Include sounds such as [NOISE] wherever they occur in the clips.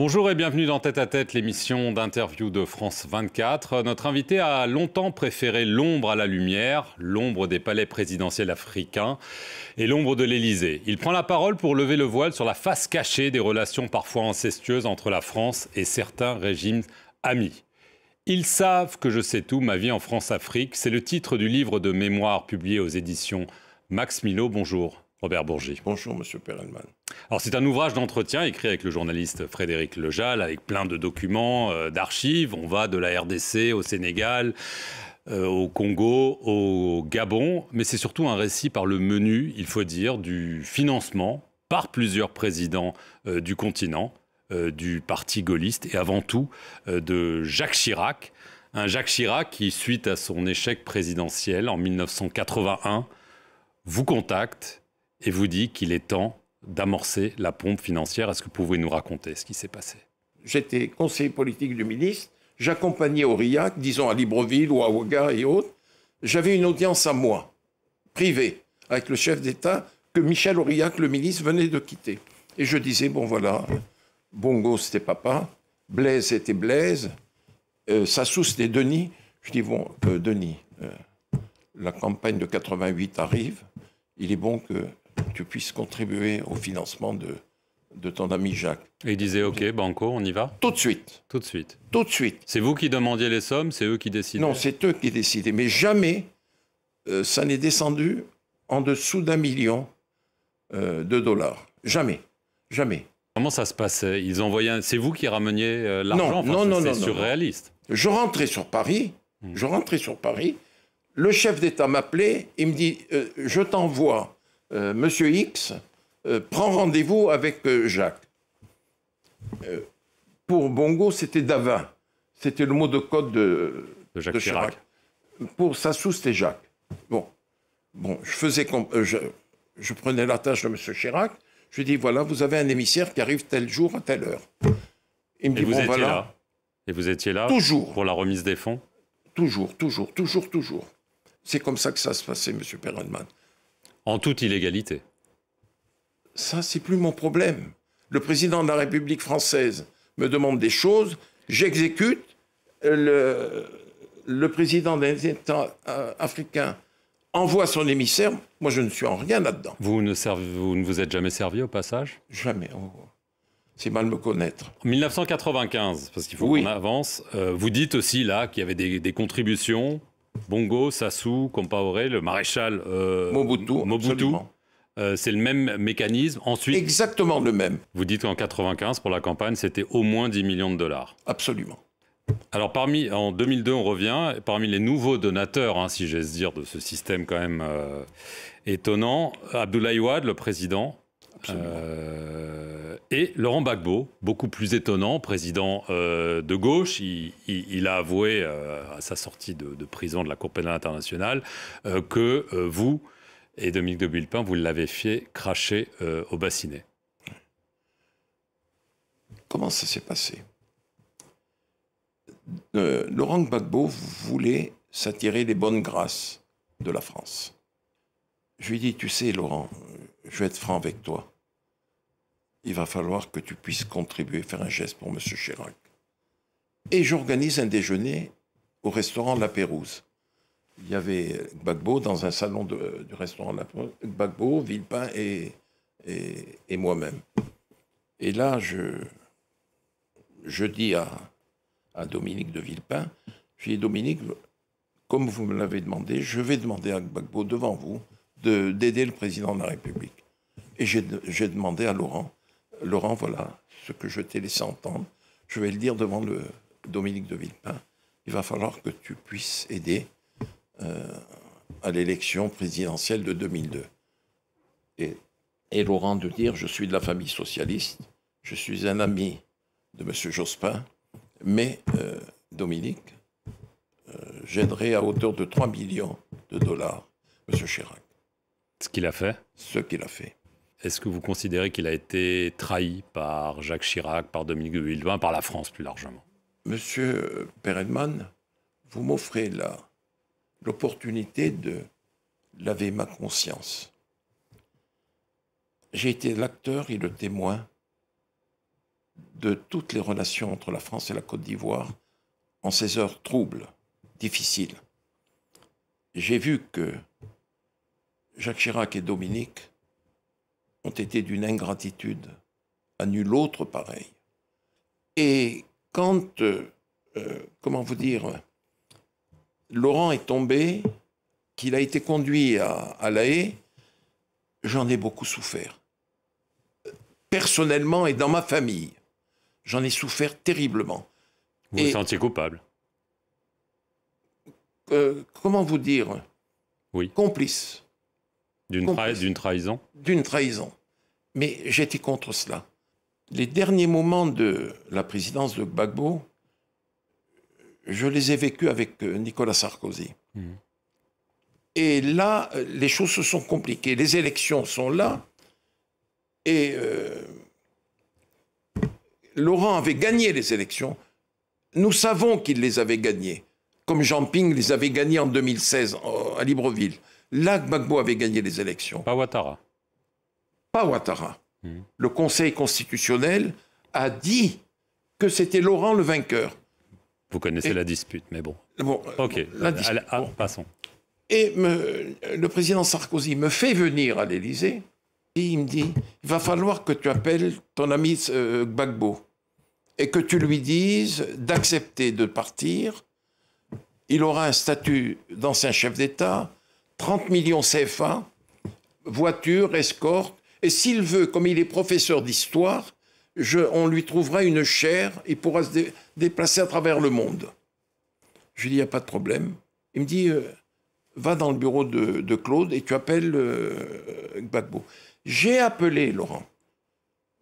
Bonjour et bienvenue dans Tête à Tête, l'émission d'interview de France 24. Notre invité a longtemps préféré l'ombre à la lumière, l'ombre des palais présidentiels africains et l'ombre de l'Élysée. Il prend la parole pour lever le voile sur la face cachée des relations parfois incestueuses entre la France et certains régimes amis. Ils savent que je sais tout, ma vie en France-Afrique, c'est le titre du livre de mémoire publié aux éditions Max Milo. Bonjour. Robert Bourgi. Bonjour, Monsieur Perelman. Alors, c'est un ouvrage d'entretien écrit avec le journaliste Frédéric Lejal, avec plein de documents, euh, d'archives. On va de la RDC au Sénégal, euh, au Congo, au Gabon. Mais c'est surtout un récit par le menu, il faut dire, du financement par plusieurs présidents euh, du continent, du parti gaulliste et avant tout de Jacques Chirac. Un Jacques Chirac qui, suite à son échec présidentiel en 1981, vous contacte et vous dit qu'il est temps d'amorcer la pompe financière. Est-ce que vous pouvez nous raconter ce qui s'est passé J'étais conseiller politique du ministre, j'accompagnais Aurillac, disons à Libreville ou à Ouaga et autres. J'avais une audience à moi, privée, avec le chef d'État que Michel Aurillac, le ministre, venait de quitter. Et je disais, bon voilà, Bongo c'était papa, Blaise était Blaise, euh, Sassou c'était Denis. Je dis, bon, euh, Denis, euh, la campagne de 88 arrive, il est bon que tu puisses contribuer au financement de, de ton ami Jacques. Et il disait OK, Banco, on y va Tout de suite. Tout de suite. Tout de suite. C'est vous qui demandiez les sommes, c'est eux qui décidaient Non, c'est eux qui décidaient. Mais jamais euh, ça n'est descendu en dessous d'un million euh, de dollars. Jamais. Jamais. Comment ça se passait Ils envoyaient. C'est vous qui rameniez euh, l'argent Non, non, non. C'est surréaliste. Je rentrais sur Paris. Hmm. Je rentrais sur Paris. Le chef d'État m'appelait. Il me dit Je t'envoie euh, Monsieur X euh, prend rendez-vous avec euh, Jacques. pour Bongo, c'était Davin. C'était le mot de code de, Jacques Chirac. Pour Sassou, c'était Jacques. Bon, bon je, faisais je, prenais la tâche de Monsieur Chirac. Je lui dis voilà, vous avez un émissaire qui arrive tel jour à telle heure. Il me Et vous étiez voilà. là. Et vous étiez là Toujours. Pour la remise des fonds Toujours, toujours, toujours, toujours. C'est comme ça que ça se passait, Monsieur Perelman. En toute illégalité. Ça, c'est plus mon problème. Le président de la République française me demande des choses, j'exécute. Euh, le, le président des États euh, africains envoie son émissaire. Moi, je ne suis en rien là-dedans. Vous ne, vous ne vous êtes jamais servi au passage Jamais. Oh, oh. C'est mal me connaître. En 1995, parce qu'il faut qu'on avance, euh, vous dites aussi là qu'il y avait des, des contributions Bongo, Sassou, Compaoré, le maréchal euh, Mobutu. Mobutu. Euh, c'est le même mécanisme. Ensuite, Exactement le même. Vous dites qu'en 95, pour la campagne, c'était au moins 10 millions de dollars. Absolument. Alors parmi, en 2002, on revient, parmi les nouveaux donateurs, hein, si j'ose dire, de ce système quand même euh, étonnant, Abdoulaye Ouad, le président, euh, et Laurent Gbagbo, beaucoup plus étonnant, président euh, de gauche, il, a avoué euh, à sa sortie de, prison de la Cour pénale internationale que vous et Dominique de Bullepin, vous l'avez fait cracher au bassinet. Comment ça s'est passé Laurent Gbagbo voulait s'attirer les bonnes grâces de la France. Je lui dis « tu sais, Laurent, je vais être franc avec toi. Il va falloir que tu puisses contribuer, faire un geste pour M. Chirac. Et j'organise un déjeuner au restaurant La Pérouse. Il y avait Gbagbo dans un salon du restaurant La Pérouse. Gbagbo, Villepin et, et, et moi-même. Et là, je, je dis à, à Dominique de Villepin, je dis, Dominique, comme vous me l'avez demandé, je vais demander à Gbagbo devant vous d'aider le président de la République. Et j'ai demandé à Laurent, Laurent, voilà ce que je t'ai laissé entendre, je vais le dire devant le Dominique de Villepin, il va falloir que tu puisses aider euh, à l'élection présidentielle de 2002. Et, Laurent de dire, je suis de la famille socialiste, je suis un ami de M. Jospin, mais euh, Dominique, euh, j'aiderai à hauteur de 3 millions de dollars M. Chirac qu'il a fait Ce qu'il a fait. Est-ce que vous considérez qu'il a été trahi par Jacques Chirac, par Dominique de par la France plus largement Monsieur Perelman, vous m'offrez là l'opportunité de laver ma conscience. J'ai été l'acteur et le témoin de toutes les relations entre la France et la Côte d'Ivoire en ces heures troubles, difficiles. J'ai vu que Jacques Chirac et Dominique ont été d'une ingratitude à nul autre pareil. Et quand, euh, euh, comment vous dire, Laurent est tombé, qu'il a été conduit à, La Haye, j'en ai beaucoup souffert. Personnellement et dans ma famille, j'en ai souffert terriblement. Vous vous sentiez coupable euh, Comment vous dire Oui. Complice. D'une trahison D'une trahison. Mais j'étais contre cela. Les derniers moments de la présidence de Gbagbo, je les ai vécus avec euh, Nicolas Sarkozy. Mhm. Et là, euh, les choses se sont compliquées. Les élections sont là. Et euh, Laurent avait gagné les élections. Nous savons qu'il les avait gagnées, comme Jean Ping les avait gagnées en 2016 à Libreville. Là, Gbagbo avait gagné les élections. Pas Ouattara. Pas Ouattara. Hmm. Le Conseil constitutionnel a dit que c'était Laurent le vainqueur. Vous connaissez la dispute, mais bon. bon ok, ah, passons. Et le président Sarkozy me fait venir à l'Élysée et il me dit il va falloir que tu appelles ton ami euh, Gbagbo et que tu lui dises d'accepter de partir. Il aura un statut d'ancien chef d'État 30 millions CFA, voiture, escorte, et s'il veut, comme il est professeur d'histoire, on lui trouvera une chaire, il pourra se déplacer à travers le monde. Je lui dis, il n'y a pas de problème. Il me dit, euh, va dans le bureau de, Claude et tu appelles euh, Gbagbo. J'ai appelé Laurent.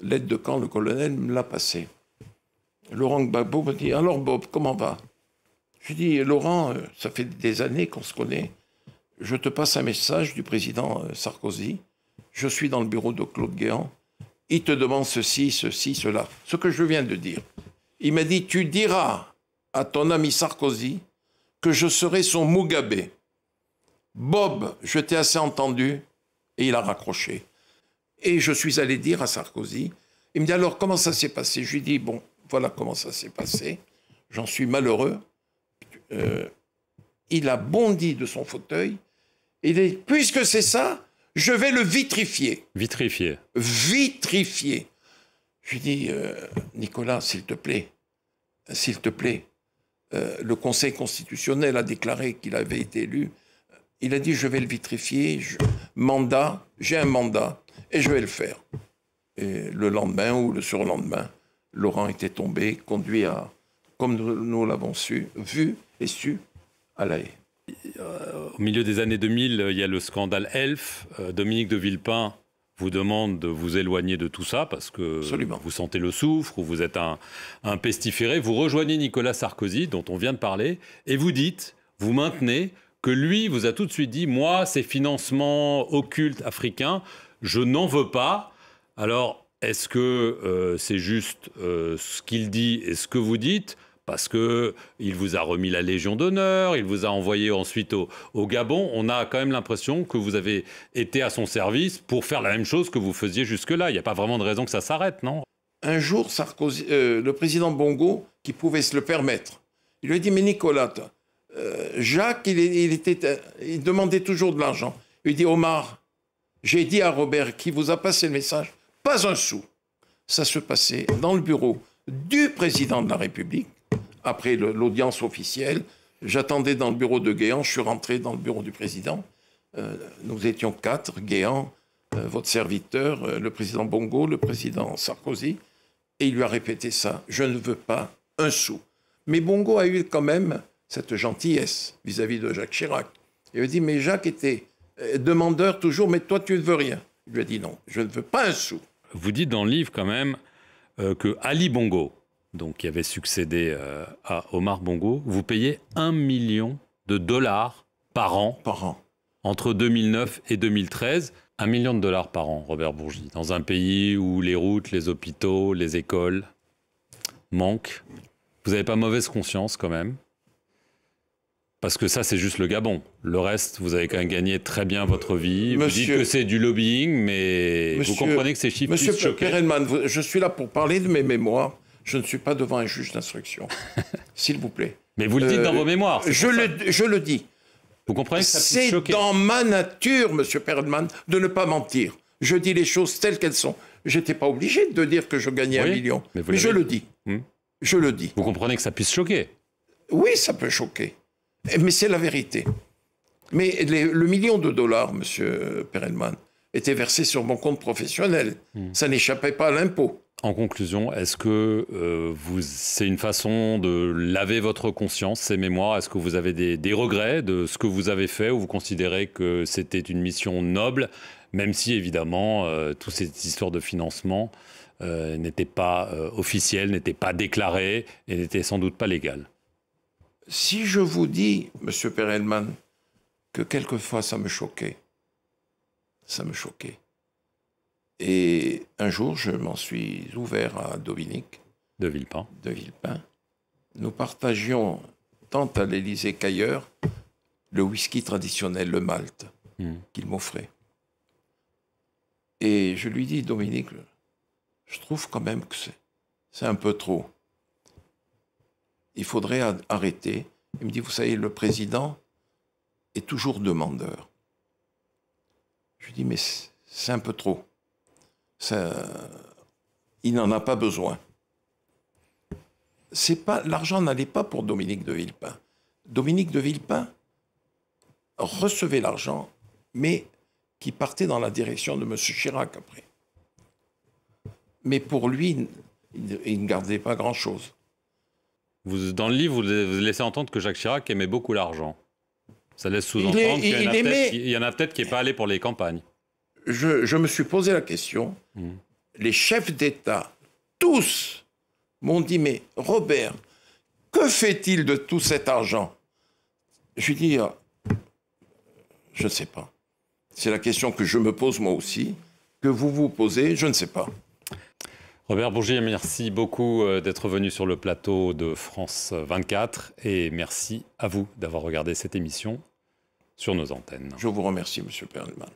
L'aide de camp, le colonel, me l'a passé. Laurent Gbagbo me dit, alors Bob, comment va Je lui dis, Laurent, euh, ça fait des années qu'on se connaît je te passe un message du président euh, Sarkozy. Je suis dans le bureau de Claude Guéant. Il te demande ceci, ceci, cela. Ce que je viens de dire. Il m'a dit, tu diras à ton ami Sarkozy que je serai son Mugabe. Bob, je t'ai assez entendu. Et il a raccroché. Et je suis allé dire à Sarkozy. Il me dit, alors comment ça s'est passé Je lui dis, bon, voilà comment ça s'est passé. J'en suis malheureux. Euh, il a bondi de son fauteuil il dit, puisque c'est ça, je vais le vitrifier. Vitrifier. Vitrifier. Je lui dis, euh, Nicolas, s'il te plaît, euh, s'il te plaît, euh, le Conseil constitutionnel a déclaré qu'il avait été élu. Il a dit, je vais le vitrifier, mandat, j'ai un mandat, et je vais le faire. Et le lendemain ou le surlendemain, Laurent était tombé, conduit à, comme nous, l'avons su, vu et su, à La euh, au milieu des années 2000, euh, il y a le scandale Elf. Euh, Dominique de Villepin vous demande de vous éloigner de tout ça parce que vous sentez le soufre ou vous êtes un, pestiféré. Vous rejoignez Nicolas Sarkozy, dont on vient de parler, et vous dites, vous maintenez que lui vous a tout de suite dit, moi, ces financements occultes africains, je n'en veux pas. Alors, est-ce que c'est juste ce qu'il dit et ce que vous dites parce que il vous a remis la Légion d'honneur, il vous a envoyé ensuite au, Gabon. On a quand même l'impression que vous avez été à son service pour faire la même chose que vous faisiez jusque-là. Il n'y a pas vraiment de raison que ça s'arrête, non Un jour, Sarkozy, euh, le président Bongo, qui pouvait se le permettre, il lui a dit Mais Nicolas, euh, Jacques, il, euh, il demandait toujours de l'argent. Il dit Omar, j'ai dit à Robert qui vous a passé le message, pas un sou. Ça se passait dans le bureau du président de la République après l'audience officielle, j'attendais dans le bureau de Guéant, je suis rentré dans le bureau du président. Euh, nous étions quatre, Guéant, euh, votre serviteur, euh, le président Bongo, le président Sarkozy, et il lui a répété ça, je ne veux pas un sou. Mais Bongo a eu quand même cette gentillesse vis-à-vis de Jacques Chirac. Il lui a dit, mais Jacques était demandeur toujours, mais toi tu ne veux rien. Il lui a dit non, je ne veux pas un sou. Vous dites dans le livre quand même que Ali Bongo, donc qui avait succédé euh, à Omar Bongo, vous payez 1 million de dollars par an. Par an. Entre 2009 et 2013. 1 million de dollars par an, Robert Bourgi, dans un pays où les routes, les hôpitaux, les écoles manquent. Vous n'avez pas mauvaise conscience quand même. Parce que ça, c'est juste le Gabon. Le reste, vous avez quand même gagné très bien votre vie. Monsieur, vous dites que c'est du lobbying, mais vous comprenez que ces chiffres sont Monsieur Perelman, je suis là pour parler de mes mémoires je ne suis pas devant un juge d'instruction. [LAUGHS] S'il vous plaît. Mais vous le dites dans vos euh, mémoires. Je le, je le dis. Vous comprenez C'est dans ma nature, Monsieur Perelman, de ne pas mentir. Je dis les choses telles qu'elles sont. Je n'étais pas obligé de dire que je gagnais un million, mais, je le dis. Hmm. Je le dis. Vous comprenez que ça puisse choquer Oui, ça peut choquer, mais c'est la vérité. Mais le million de dollars, Monsieur Perelman, était versé sur mon compte professionnel. Hmm. Ça n'échappait pas à l'impôt. En conclusion, est-ce que euh, c'est une façon de laver votre conscience, ces mémoires Est-ce que vous avez des, regrets de ce que vous avez fait ou vous considérez que c'était une mission noble, même si évidemment euh, toutes ces histoires de financement euh, n'étaient pas officielles, n'étaient pas déclarées et n'étaient sans doute pas légales Si je vous dis, Monsieur Perelman, que quelquefois ça me choquait, ça me choquait. Et un jour, je m'en suis ouvert à Dominique. De Villepin. De Villepin. Nous partagions, tant à l'Élysée qu'ailleurs, le whisky traditionnel, le Malte, hmm. qu'il m'offrait. Et je lui dis, Dominique, je trouve quand même que c'est un peu trop. Il faudrait arrêter. Il me dit, vous savez, le président est toujours demandeur. Je lui dis, mais c'est un peu trop. Ça, il n'en a pas besoin. C'est pas l'argent n'allait pas pour Dominique de Villepin. Dominique de Villepin recevait l'argent, mais qui partait dans la direction de M. Chirac après. Mais pour lui, il ne gardait pas grand-chose. Vous, dans le livre, vous laissez entendre que Jacques Chirac aimait beaucoup l'argent. Ça laisse sous-entendre qu'il y, en a peut-être qui n'est pas allé pour les campagnes je, me suis posé la question. Hmm. Les chefs d'État, tous, m'ont dit, mais Robert, que fait-il de tout cet argent Je lui ai dit, ah, je ne sais pas. C'est la question que je me pose moi aussi, que vous vous posez, je ne sais pas. Robert Bourgier, merci beaucoup euh, d'être venu sur le plateau de France 24 et merci à vous d'avoir regardé cette émission sur nos antennes. Je vous remercie, Monsieur Perlman.